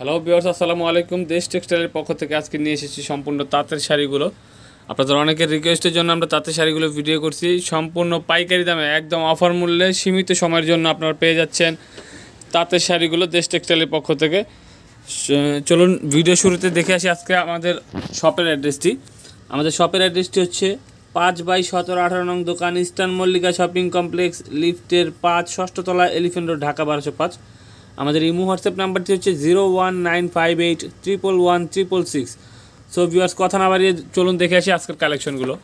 hello বিয়ার্স আসসালামু আলাইকুম দেশ টেক্সটাইলের পক্ষ থেকে আজকে নিয়ে এসেছি সম্পূর্ণ তাঁতের শাড়িগুলো আপনাদের অনেকের রিকোয়েস্টের জন্য আমরা তাঁতের শাড়িগুলো ভিডিও করছি সম্পূর্ণ পাইকারি দামে একদম অফার মূল্যে সীমিত সময়ের জন্য আপনারা পেয়ে যাচ্ছেন তাঁতের শাড়িগুলো দেশ টেক্সটাইলের পক্ষ থেকে চলুন ভিডিও শুরুতে দেখে আসি আজকে আমাদের শপের অ্যাড্রেসটি আমাদের শপের অ্যাড্রেসটি হচ্ছে পাঁচ বাই সতেরো আঠারো নং দোকান ইস্টার্ন মল্লিকা শপিং কমপ্লেক্স লিফটের পাঁচ ষষ্ঠতলা এলিফেন্ট রোড ঢাকা বারোশো পাঁচ আমাদের ইমো হোয়াটসঅ্যাপ নাম্বারটি হচ্ছে zero one nine five eight triple one triple six so viewers কথা না বাড়িয়ে চলুন দেখে আসি আজকের কালেকশনগুলো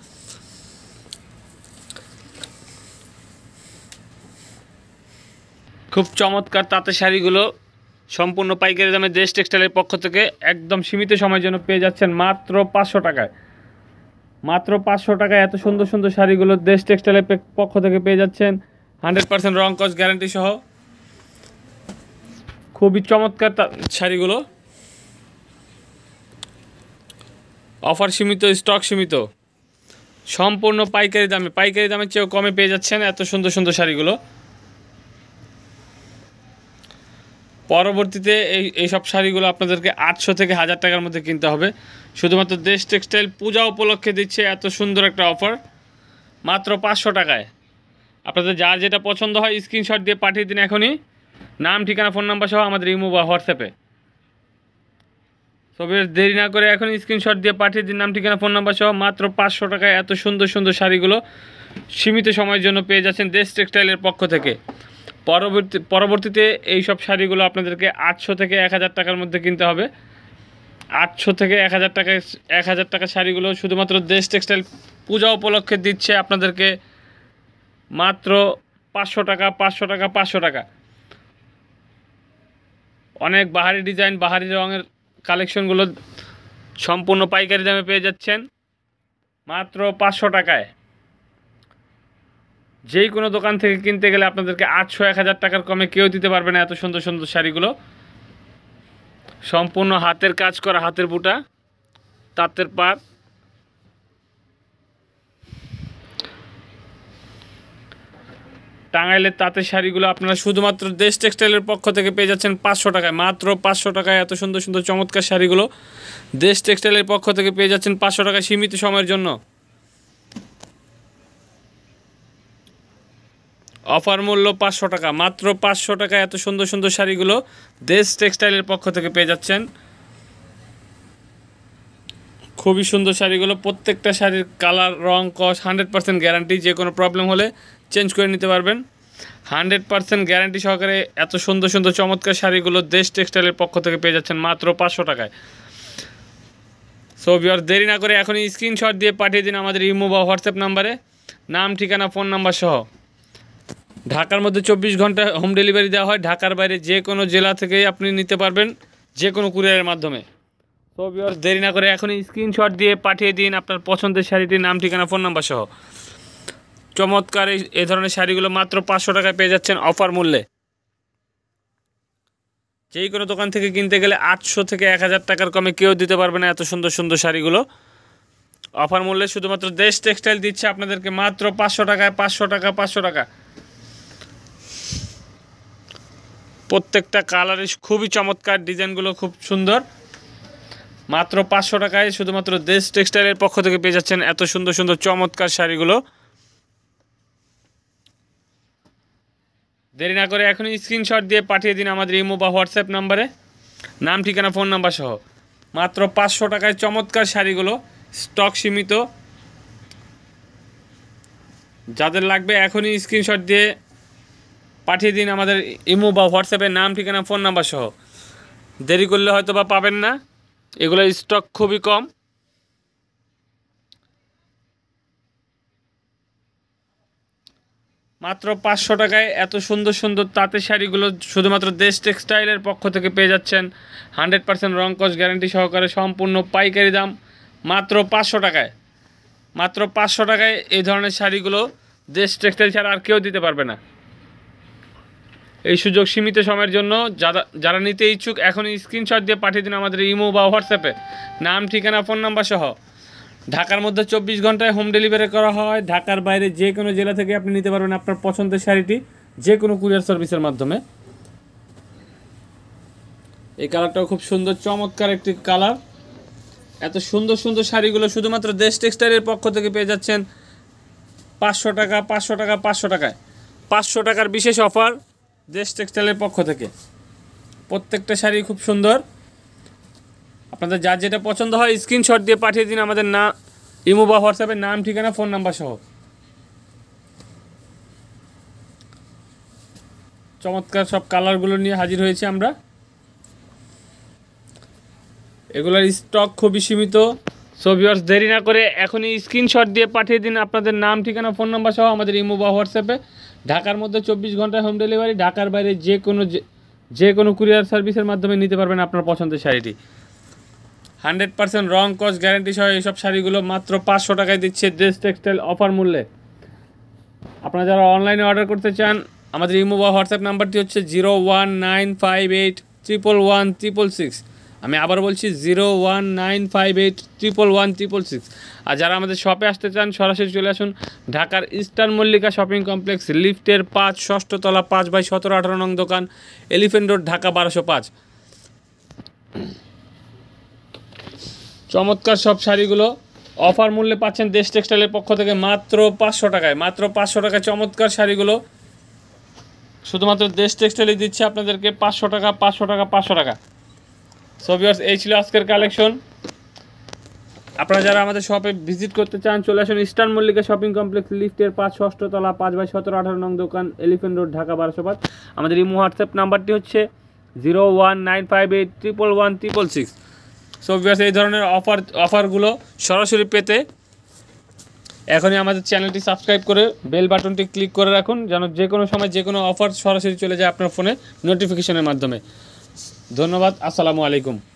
খুব চমৎকার তাঁতের শাড়িগুলো সম্পূর্ণ পাইকারি দামে দেশ টেক্সটাইলের পক্ষ থেকে একদম সীমিত সময়ের জন্য পেয়ে যাচ্ছেন মাত্র পাঁচশো টাকায় মাত্র পাঁচশো টাকায় এত সুন্দর সুন্দর শাড়িগুলো দেশ টেক্সটাইলের পক্ষ থেকে পেয়ে যাচ্ছেন হান্ড্রেড পার্সেন্ট রং কস্ট গ্যারান্টি সহ খুবই চমৎকার শাড়িগুলো অফার সীমিত স্টক সীমিত সম্পূর্ণ পাইকারি দামে পাইকারি দামের চেয়েও কমে পেয়ে যাচ্ছেন এত সুন্দর সুন্দর শাড়িগুলো পরবর্তীতে এই এইসব শাড়িগুলো আপনাদেরকে আটশো থেকে হাজার টাকার মধ্যে কিনতে হবে শুধুমাত্র দেশ টেক্সটাইল পূজা উপলক্ষে দিচ্ছে এত সুন্দর একটা অফার মাত্র পাঁচশো টাকায় আপনাদের যার যেটা পছন্দ হয় স্ক্রিনশট দিয়ে পাঠিয়ে দিন এখনই নাম ঠিকানা ফোন নাম্বার সহ আমাদের ইমো বা হোয়াটসঅ্যাপে সবে দেরি না করে এখন স্ক্রিনশট দিয়ে পাঠিয়ে দিন নাম ঠিকানা ফোন নাম্বার সহ মাত্র পাঁচশো টাকায় এত সুন্দর সুন্দর শাড়িগুলো সীমিত সময়ের জন্য পেয়ে যাচ্ছেন দেশ টেক্সটাইলের পক্ষ থেকে পরবর্তী পরবর্তীতে এই সব শাড়িগুলো আপনাদেরকে আটশো থেকে এক হাজার টাকার মধ্যে কিনতে হবে আটশো থেকে এক হাজার টাকা এক হাজার টাকা শাড়িগুলো শুধুমাত্র দেশ টেক্সটাইল পূজা উপলক্ষে দিচ্ছে আপনাদেরকে মাত্র পাঁচশো টাকা পাঁচশো টাকা পাঁচশো টাকা অনেক বাহারি ডিজাইন বাহারি রঙের কালেকশনগুলো সম্পূর্ণ পাইকারি দামে পেয়ে যাচ্ছেন মাত্র পাঁচশো টাকায় যেই কোনো দোকান থেকে কিনতে গেলে আপনাদেরকে আটশো এক হাজার টাকার কমে কেউ দিতে পারবে না এত সুন্দর সুন্দর শাড়িগুলো সম্পূর্ণ হাতের কাজ করা হাতের বুটা তাঁতের পাত টাঙ্গাইলের তাঁতের শাড়িগুলো আপনারা শুধুমাত্র দেশ টেক্সটাইলের পক্ষ থেকে পেয়ে যাচ্ছেন পাঁচশো টাকায় মাত্র পাঁচশো টাকায় এত সুন্দর সুন্দর চমৎকার শাড়িগুলো দেশ টেক্সটাইলের পক্ষ থেকে পেয়ে যাচ্ছেন পাঁচশো টাকায় সীমিত সময়ের জন্য অফার মূল্য পাঁচশো টাকা মাত্র পাঁচশো টাকা এত সুন্দর সুন্দর শাড়িগুলো দেশ টেক্সটাইলের পক্ষ থেকে পেয়ে যাচ্ছেন খুবই সুন্দর শাড়িগুলো প্রত্যেকটা শাড়ির কালার রং কস হান্ড্রেড পার্সেন্ট গ্যারান্টি যে কোনো প্রবলেম হলে চেঞ্জ করে নিতে পারবেন হান্ড্রেড পার্সেন্ট গ্যারান্টি সহকারে এত সুন্দর সুন্দর চমৎকার শাড়িগুলো দেশ টেক্সটাইলের পক্ষ থেকে পেয়ে যাচ্ছেন মাত্র পাঁচশো টাকায় সো বিয়ার দেরি না করে এখনই স্ক্রিনশট দিয়ে পাঠিয়ে দিন আমাদের ইমো বা হোয়াটসঅ্যাপ নাম্বারে নাম ঠিকানা ফোন নাম্বার সহ ঢাকার মধ্যে চব্বিশ ঘন্টা হোম ডেলিভারি দেওয়া হয় ঢাকার বাইরে যে কোনো জেলা থেকেই আপনি নিতে পারবেন যে কোনো কুরিয়ারের মাধ্যমে সো বিয়ার দেরি না করে এখনই স্ক্রিনশট দিয়ে পাঠিয়ে দিন আপনার পছন্দের শাড়িটির নাম ঠিকানা ফোন নাম্বার সহ চমৎকার এই ধরনের শাড়িগুলো মাত্র পাঁচশো টাকায় পেয়ে যাচ্ছেন অফার মূল্যে যেই কোনো দোকান থেকে কিনতে গেলে আটশো থেকে এক হাজার টাকার কমে কেউ দিতে পারবে না এত সুন্দর সুন্দর শাড়িগুলো অফার মূল্যে শুধুমাত্র দেশ টেক্সটাইল দিচ্ছে আপনাদেরকে মাত্র পাঁচশো টাকায় পাঁচশো টাকা পাঁচশো টাকা প্রত্যেকটা কালারই খুবই চমৎকার ডিজাইনগুলো খুব সুন্দর মাত্র পাঁচশো টাকায় শুধুমাত্র দেশ টেক্সটাইলের পক্ষ থেকে পেয়ে যাচ্ছেন এত সুন্দর সুন্দর চমৎকার শাড়িগুলো দেরি না করে এখনই স্ক্রিনশট দিয়ে পাঠিয়ে দিন আমাদের ইমো বা হোয়াটসঅ্যাপ নাম্বারে নাম ঠিকানা ফোন নাম্বার সহ মাত্র পাঁচশো টাকায় চমৎকার শাড়িগুলো স্টক সীমিত যাদের লাগবে এখনই স্ক্রিনশট দিয়ে পাঠিয়ে দিন আমাদের ইমো বা হোয়াটসঅ্যাপের নাম ঠিকানা ফোন নাম্বার সহ দেরি করলে হয়তো বা পাবেন না এগুলোর স্টক খুবই কম মাত্র পাঁচশো টাকায় এত সুন্দর সুন্দর তাঁতের শাড়িগুলো শুধুমাত্র দেশ টেক্সটাইলের পক্ষ থেকে পেয়ে যাচ্ছেন হান্ড্রেড পার্সেন্ট রং কস গ্যারান্টি সহকারে সম্পূর্ণ পাইকারি দাম মাত্র পাঁচশো টাকায় মাত্র পাঁচশো টাকায় এই ধরনের শাড়িগুলো দেশ টেক্সটাইল ছাড়া আর কেউ দিতে পারবে না এই সুযোগ সীমিত সময়ের জন্য যারা যারা নিতে ইচ্ছুক এখনই স্ক্রিনশট দিয়ে পাঠিয়ে দিন আমাদের ইমো বা হোয়াটসঅ্যাপে নাম ঠিকানা ফোন নাম্বার সহ ঢাকার মধ্যে চব্বিশ ঘন্টায় হোম ডেলিভারি করা হয় ঢাকার বাইরে যে কোনো জেলা থেকে আপনি নিতে পারবেন আপনার পছন্দের শাড়িটি যে কোনো কুরিয়ার সার্ভিসের মাধ্যমে এই কালারটাও খুব সুন্দর চমৎকার একটি কালার এত সুন্দর সুন্দর শাড়িগুলো শুধুমাত্র দেশ টেক্সটাইলের পক্ষ থেকে পেয়ে যাচ্ছেন পাঁচশো টাকা পাঁচশো টাকা পাঁচশো টাকায় পাঁচশো টাকার বিশেষ অফার দেশ টেক্সটাইলের পক্ষ থেকে প্রত্যেকটা শাড়ি খুব সুন্দর আপনাদের যার যেটা পছন্দ হয় স্ক্রিনশট দিয়ে পাঠিয়ে দিন আমাদের না ইমো বা হোয়াটসঅ্যাপের নাম ঠিকানা ফোন নাম্বার সহ চমৎকার সব কালারগুলো নিয়ে হাজির হয়েছি আমরা এগুলোর স্টক খুবই সীমিত সো দেরি না করে এখনই স্ক্রিনশট দিয়ে পাঠিয়ে দিন আপনাদের নাম ঠিকানা ফোন নাম্বার সহ আমাদের ইমো বা হোয়াটসঅ্যাপে ঢাকার মধ্যে চব্বিশ ঘন্টায় হোম ডেলিভারি ঢাকার বাইরে যে কোনো যে কোনো কুরিয়ার সার্ভিসের মাধ্যমে নিতে পারবেন আপনার পছন্দের শাড়িটি হান্ড্রেড পার্সেন্ট রং কস্ট গ্যারান্টি সহ এইসব শাড়িগুলো মাত্র পাঁচশো টাকায় দিচ্ছে ড্রেস টেক্সটাইল অফার মূল্যে আপনারা যারা অনলাইনে অর্ডার করতে চান আমাদের ইমো বা হোয়াটসঅ্যাপ নাম্বারটি হচ্ছে zero one nine five eight triple one triple six আমি আবার বলছি zero one nine five eight triple one triple six আর যারা আমাদের শপে আসতে চান সরাসরি চলে আসুন ঢাকার ইস্টার্ন মল্লিকা শপিং কমপ্লেক্স লিফটের পাঁচ ষষ্ঠতলা পাঁচ বাই সতেরো আঠারো নং দোকান এলিফেন্ট রোড ঢাকা বারোশো পাঁচ চমৎকার সব শাড়িগুলো অফার মূল্যে পাচ্ছেন দেশ টেক্সটাইলের পক্ষ থেকে মাত্র পাঁচশো টাকায় মাত্র পাঁচশো টাকায় চমৎকার শাড়িগুলো শুধুমাত্র দেশ টেক্সটাইলই দিচ্ছে আপনাদেরকে পাঁচশো টাকা পাঁচশো টাকা পাঁচশো টাকা সোভিয়ার্স এই ছিল আজকের কালেকশন আপনারা যারা আমাদের শপে ভিজিট করতে চান চলে আসুন ইস্টার্ন মল্লিকা শপিং কমপ্লেক্স লিফ্টের পাঁচ ষষ্ঠতলা পাঁচ বাই সতেরো আঠারো নং দোকান এলিফেন্ট রোড ঢাকা বারোশো পাঁচ আমাদের ইমো হোয়াটসঅ্যাপ নাম্বারটি হচ্ছে zero one nine five eight triple one triple six so because এই ধরনের অফার অফারগুলো সরাসরি পেতে এখনই আমাদের চ্যানেলটি সাবস্ক্রাইব করে বেল বাটনটি ক্লিক করে রাখুন যেন যে কোনো সময় যে কোনো অফার সরাসরি চলে যায় আপনার ফোনে নোটিফিকেশনের মাধ্যমে ধন্যবাদ আসসালামু আলাইকুম